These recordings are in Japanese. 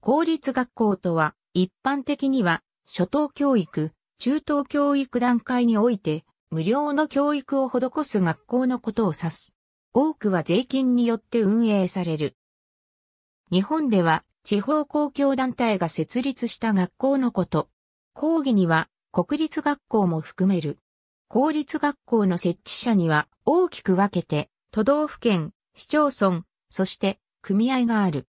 公立学校とは、一般的には、初等教育、中等教育段階において、無料の教育を施す学校のことを指す。多くは税金によって運営される。日本では、地方公共団体が設立した学校のこと。講義には、国立学校も含める。公立学校の設置者には大きく分けて、都道府県、市町村、そして組合がある。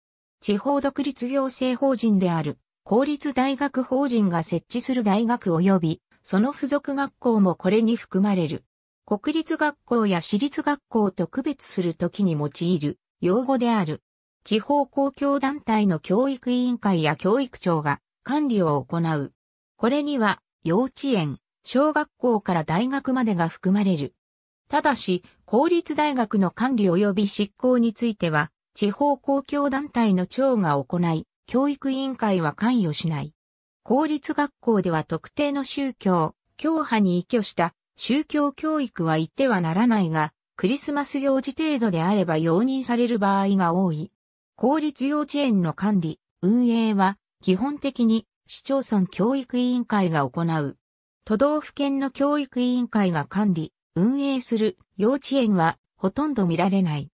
地方独立行政法人である公立大学法人が設置する大学及びその付属学校もこれに含まれる。国立学校や私立学校と区別するときに用いる用語である。地方公共団体の教育委員会や教育庁が管理を行う。これには幼稚園、小学校から大学までが含まれる。ただし、公立大学の管理及び執行については、地方公共団体の長が行い、教育委員会は関与しない。公立学校では特定の宗教、教派に依拠した宗教教育は言ってはならないが、クリスマス行事程度であれば容認される場合が多い。公立幼稚園の管理、運営は基本的に市町村教育委員会が行う。都道府県の教育委員会が管理、運営する幼稚園はほとんど見られない。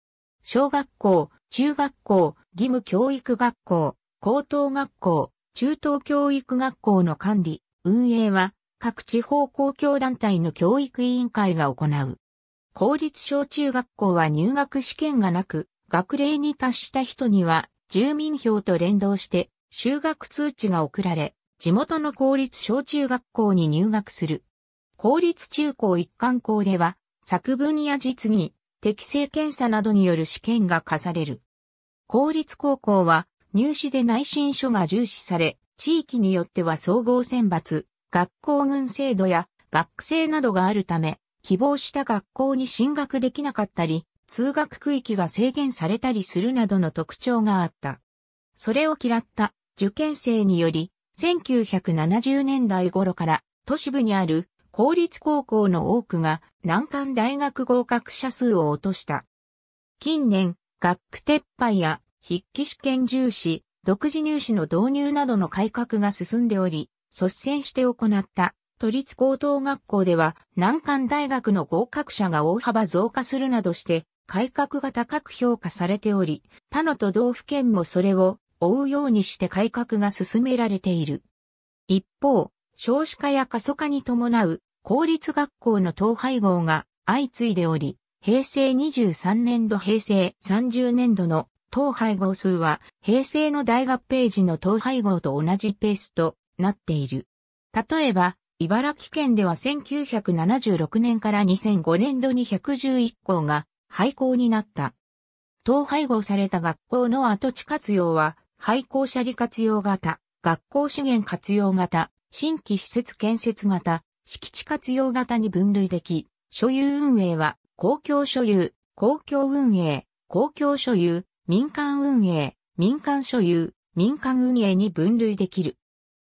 小学校、中学校、義務教育学校、高等学校、中等教育学校の管理、運営は各地方公共団体の教育委員会が行う。公立小中学校は入学試験がなく、学齢に達した人には住民票と連動して就学通知が送られ、地元の公立小中学校に入学する。公立中高一貫校では、作文や実技、適正検査などによる試験が課される。公立高校は入試で内申書が重視され、地域によっては総合選抜、学校群制度や学生などがあるため、希望した学校に進学できなかったり、通学区域が制限されたりするなどの特徴があった。それを嫌った受験生により、1970年代頃から都市部にある公立高校の多くが難関大学合格者数を落とした。近年、学区撤廃や筆記試験重視、独自入試の導入などの改革が進んでおり、率先して行った都立高等学校では難関大学の合格者が大幅増加するなどして改革が高く評価されており、他の都道府県もそれを追うようにして改革が進められている。一方、少子化や過疎化に伴う公立学校の統廃合が相次いでおり、平成23年度平成30年度の統廃合数は平成の大学ページの統廃合と同じペースとなっている。例えば、茨城県では1976年から2005年度に111校が廃校になった。統廃合された学校の跡地活用は、廃校者利活用型、学校資源活用型、新規施設建設型、敷地活用型に分類でき、所有運営は公共所有、公共運営、公共所有、民間運営、民間所有、民間運営に分類できる。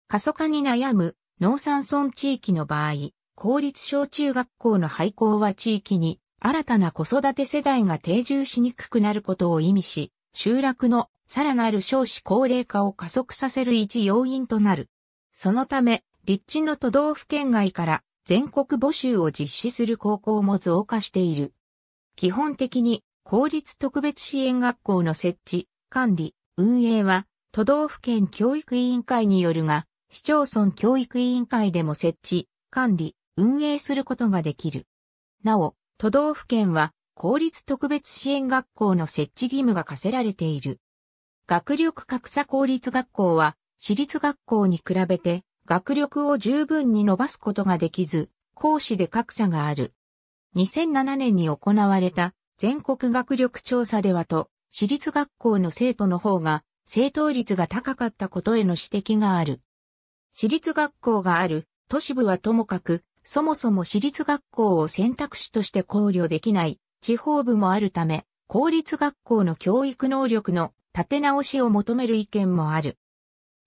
過疎化に悩む農産村地域の場合、公立小中学校の廃校は地域に新たな子育て世代が定住しにくくなることを意味し、集落のさらなる少子高齢化を加速させる一要因となる。そのため、立地の都道府県外から全国募集を実施する高校も増加している。基本的に公立特別支援学校の設置、管理、運営は都道府県教育委員会によるが、市町村教育委員会でも設置、管理、運営することができる。なお、都道府県は公立特別支援学校の設置義務が課せられている。学力格差公立学校は、私立学校に比べて学力を十分に伸ばすことができず、講師で格差がある。2007年に行われた全国学力調査ではと、私立学校の生徒の方が正答率が高かったことへの指摘がある。私立学校がある都市部はともかく、そもそも私立学校を選択肢として考慮できない地方部もあるため、公立学校の教育能力の立て直しを求める意見もある。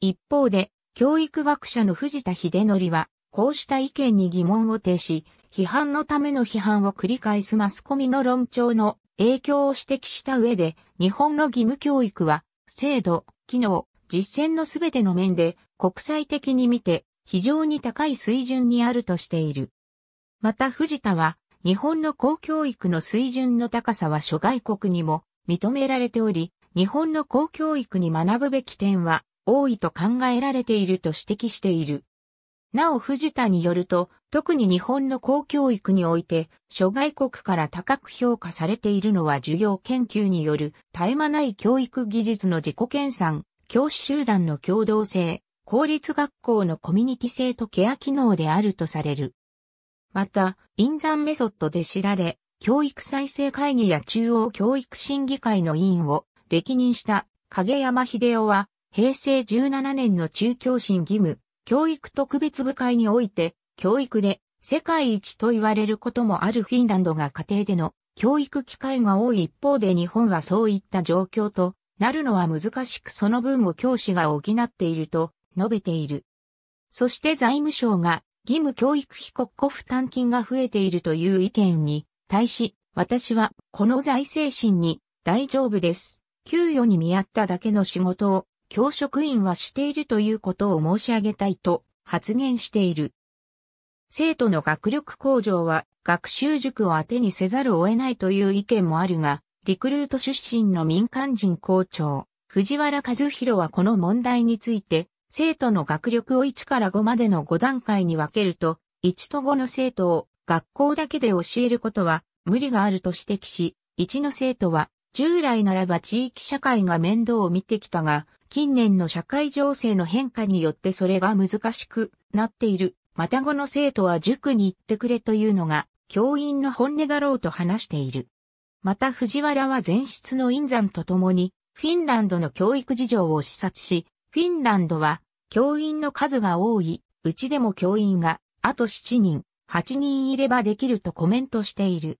一方で、教育学者の藤田秀則は、こうした意見に疑問を呈し、批判のための批判を繰り返すマスコミの論調の影響を指摘した上で、日本の義務教育は、制度、機能、実践のすべての面で、国際的に見て、非常に高い水準にあるとしている。また藤田は、日本の公教育の水準の高さは諸外国にも認められており、日本の公教育に学ぶべき点は、多いと考えられていると指摘している。なお藤田によると、特に日本の公教育において、諸外国から高く評価されているのは授業研究による絶え間ない教育技術の自己研鑽、教師集団の共同性、公立学校のコミュニティ性とケア機能であるとされる。また、印山メソッドで知られ、教育再生会議や中央教育審議会の委員を歴任した影山秀夫は、平成17年の中教審義務、教育特別部会において、教育で世界一と言われることもあるフィンランドが家庭での教育機会が多い一方で日本はそういった状況となるのは難しくその分を教師が補っていると述べている。そして財務省が義務教育費国庫負担金が増えているという意見に対し、私はこの財政審に大丈夫です。給与に見合っただけの仕事を教職員はしているということを申し上げたいと発言している。生徒の学力向上は学習塾を当てにせざるを得ないという意見もあるが、リクルート出身の民間人校長、藤原和弘はこの問題について、生徒の学力を1から5までの5段階に分けると、1と5の生徒を学校だけで教えることは無理があると指摘し、1の生徒は従来ならば地域社会が面倒を見てきたが、近年の社会情勢の変化によってそれが難しくなっている。また後の生徒は塾に行ってくれというのが教員の本音だろうと話している。また藤原は前室の印山と共にフィンランドの教育事情を視察し、フィンランドは教員の数が多い、うちでも教員があと7人、8人いればできるとコメントしている。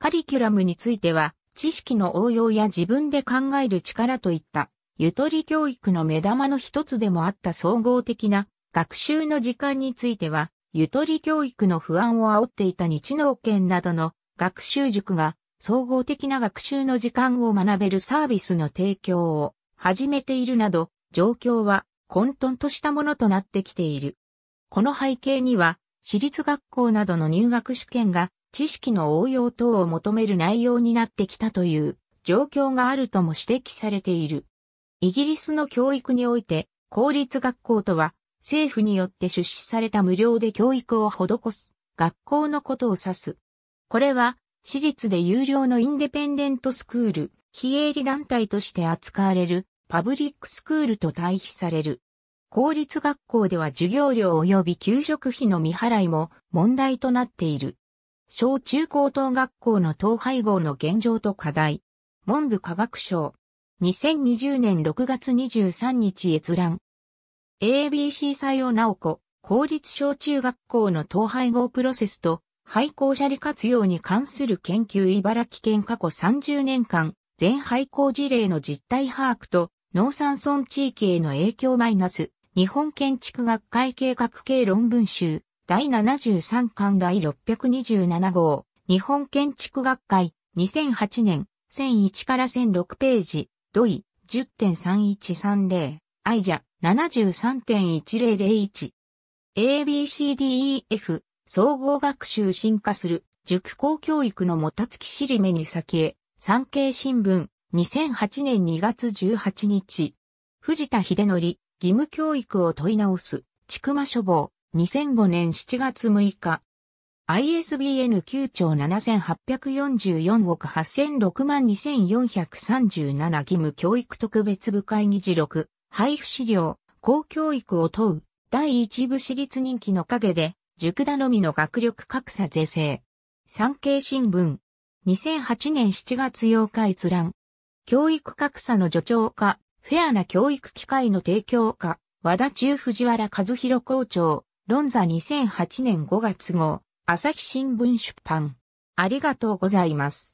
カリキュラムについては知識の応用や自分で考える力といったゆとり教育の目玉の一つでもあった総合的な学習の時間については、ゆとり教育の不安を煽っていた日農研などの学習塾が総合的な学習の時間を学べるサービスの提供を始めているなど、状況は混沌としたものとなってきている。この背景には、私立学校などの入学試験が知識の応用等を求める内容になってきたという状況があるとも指摘されている。イギリスの教育において、公立学校とは、政府によって出資された無料で教育を施す、学校のことを指す。これは、私立で有料のインデペンデントスクール、非営利団体として扱われる、パブリックスクールと対比される。公立学校では授業料及び給食費の未払いも問題となっている。小中高等学校の統廃合の現状と課題。文部科学省。2020年6月23日閲覧。ABC 採用直子、公立小中学校の統廃合プロセスと、廃校者利活用に関する研究茨城県過去30年間、全廃校事例の実態把握と、農産村地域への影響マイナス、日本建築学会計画系論文集、第73巻第627号、日本建築学会、2008年、1001から1006ページ、ドイ、10.3130、アイジャ、73.1001。ABCDEF、総合学習進化する、塾校教育のもたつき尻目に先へ、産経新聞、2008年2月18日。藤田秀則、義務教育を問い直す、ちくま書房、2005年7月6日。ISBN 9兆7844億8 0 6 2437義務教育特別部会議事録、配布資料、公教育を問う、第一部私立人気の陰で、塾頼みの学力格差是正。産経新聞。2008年7月8日閲覧。教育格差の助長化、フェアな教育機会の提供化、和田中藤原和弘校長、論座2008年5月号。朝日新聞出版。ありがとうございます。